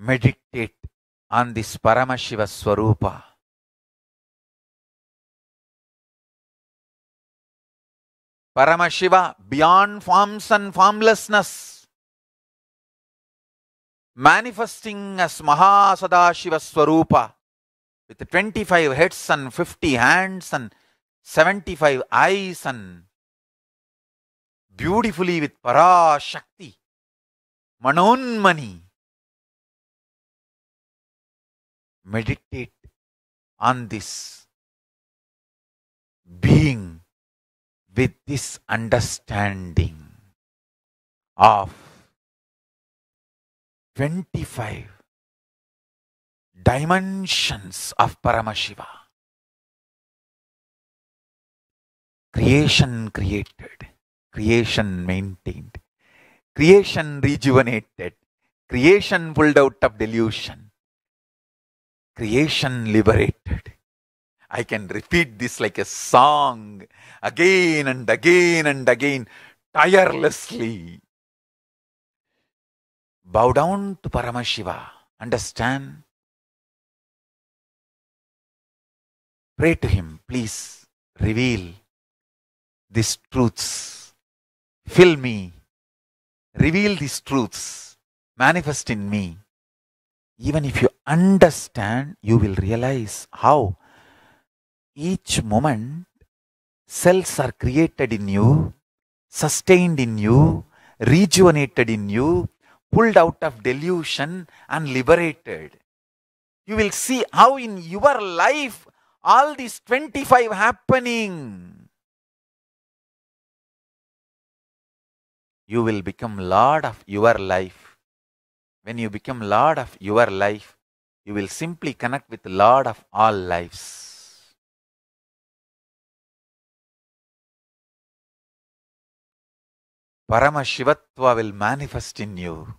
meditate on this Paramashiva Swarupa. Paramashiva, beyond forms and formlessness, manifesting as Mahasadashiva Swarupa with 25 heads and 50 hands and 75 eyes and beautifully with Parashakti, Manonmani. meditate on this being with this understanding of 25 dimensions of Paramashiva. Creation created, creation maintained, creation rejuvenated, creation pulled out of delusion, creation liberated. I can repeat this like a song again and again and again, tirelessly. Bow down to Paramashiva. Understand? Pray to Him, please reveal these truths. Fill me. Reveal these truths. Manifest in me. Even if you understand, you will realize how each moment cells are created in you, sustained in you, rejuvenated in you, pulled out of delusion and liberated. You will see how in your life all these 25 happening. You will become Lord of your life. When you become Lord of your life, you will simply connect with Lord of all lives. Paramashivatva will manifest in you.